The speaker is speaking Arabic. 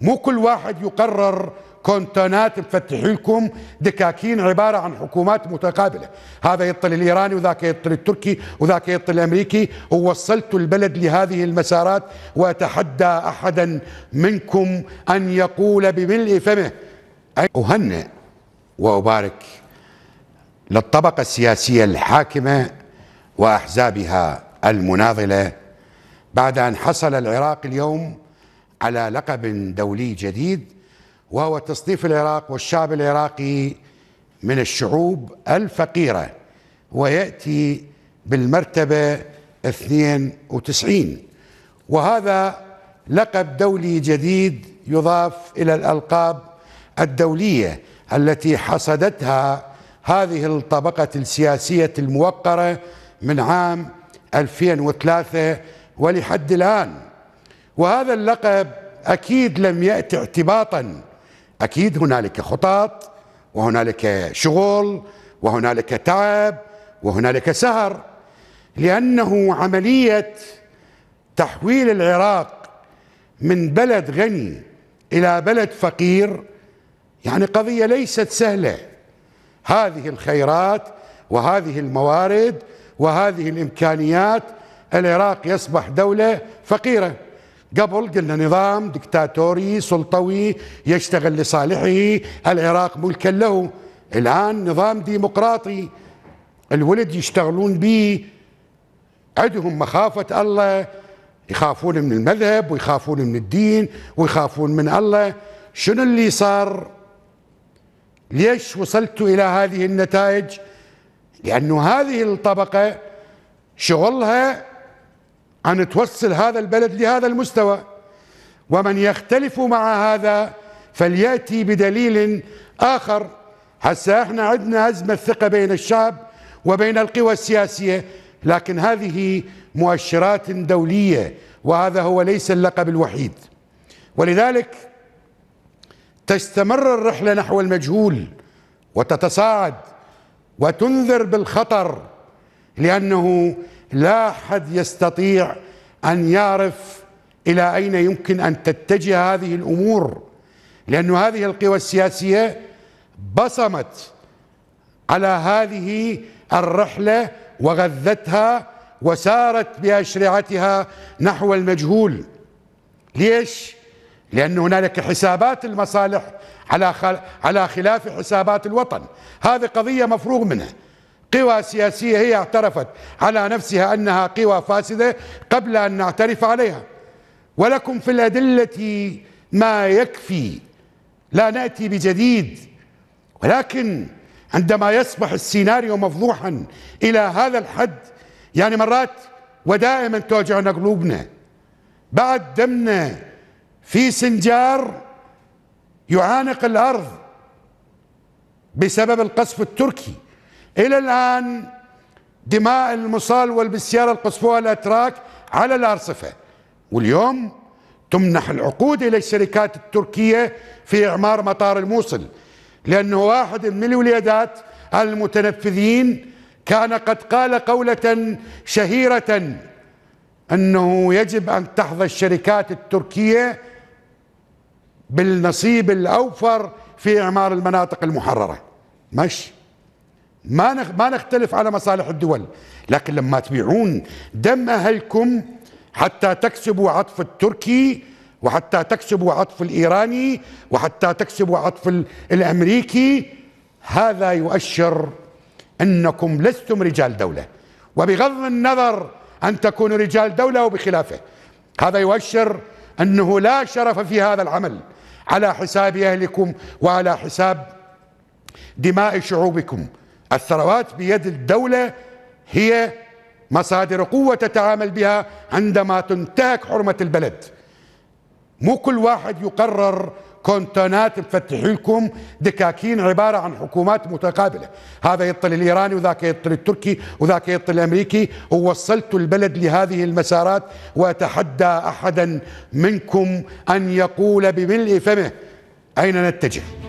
مو كل واحد يقرر كونتونات مفتح لكم دكاكين عبارة عن حكومات متقابلة هذا يطل الإيراني وذاك يطل التركي وذاك يطل الأمريكي ووصلت البلد لهذه المسارات وأتحدى أحدا منكم أن يقول بملء فمه أهنئ وأبارك للطبقة السياسية الحاكمة وأحزابها المناضلة بعد أن حصل العراق اليوم على لقب دولي جديد وهو تصنيف العراق والشعب العراقي من الشعوب الفقيرة ويأتي بالمرتبة 92 وهذا لقب دولي جديد يضاف إلى الألقاب الدولية التي حصدتها هذه الطبقة السياسية الموقرة من عام 2003 ولحد الآن وهذا اللقب أكيد لم يأتي اعتباطا أكيد هنالك خطط وهنالك شغل وهنالك تعب وهنالك سهر لأنه عملية تحويل العراق من بلد غني إلى بلد فقير يعني قضية ليست سهلة هذه الخيرات وهذه الموارد وهذه الإمكانيات العراق يصبح دولة فقيرة قبل قلنا نظام دكتاتوري سلطوي يشتغل لصالحه العراق ملكا له الآن نظام ديمقراطي الولد يشتغلون به عندهم مخافة الله يخافون من المذهب ويخافون من الدين ويخافون من الله شنو اللي صار ليش وصلت إلى هذه النتائج لأنه هذه الطبقة شغلها أن توصل هذا البلد لهذا المستوى ومن يختلف مع هذا فليأتي بدليل آخر هسا احنا عندنا أزمة ثقة بين الشعب وبين القوى السياسية لكن هذه مؤشرات دولية وهذا هو ليس اللقب الوحيد ولذلك تستمر الرحلة نحو المجهول وتتصاعد وتنذر بالخطر لأنه لا أحد يستطيع أن يعرف إلى أين يمكن أن تتجه هذه الأمور لأن هذه القوى السياسية بصمت على هذه الرحلة وغذتها وسارت بأشرعتها نحو المجهول ليش؟ لأن هنالك حسابات المصالح على على خلاف حسابات الوطن هذه قضية مفروغ منها قوى سياسية هي اعترفت على نفسها أنها قوى فاسدة قبل أن نعترف عليها ولكم في الأدلة ما يكفي لا نأتي بجديد ولكن عندما يصبح السيناريو مفضوحا إلى هذا الحد يعني مرات ودائما توجعنا قلوبنا بعد دمنا في سنجار يعانق الأرض بسبب القصف التركي إلى الآن دماء المصال والبسيارة القصفوها الأتراك على الأرصفة واليوم تمنح العقود إلى الشركات التركية في إعمار مطار الموصل لأنه واحد من الوليدات المتنفذين كان قد قال قولة شهيرة أنه يجب أن تحظى الشركات التركية بالنصيب الأوفر في إعمار المناطق المحررة ماشي ما ما نختلف على مصالح الدول لكن لما تبيعون دم أهلكم حتى تكسبوا عطف التركي وحتى تكسبوا عطف الإيراني وحتى تكسبوا عطف الأمريكي هذا يؤشر أنكم لستم رجال دولة وبغض النظر أن تكونوا رجال دولة وبخلافه هذا يؤشر أنه لا شرف في هذا العمل على حساب أهلكم وعلى حساب دماء شعوبكم الثروات بيد الدولة هي مصادر قوة تتعامل بها عندما تنتهك حرمة البلد مو كل واحد يقرر كونتونات مفتح لكم دكاكين عبارة عن حكومات متقابلة هذا يطل الإيراني وذاك يطل التركي وذاك يطل الأمريكي ووصلت البلد لهذه المسارات وأتحدى أحدا منكم أن يقول بملء فمه أين نتجه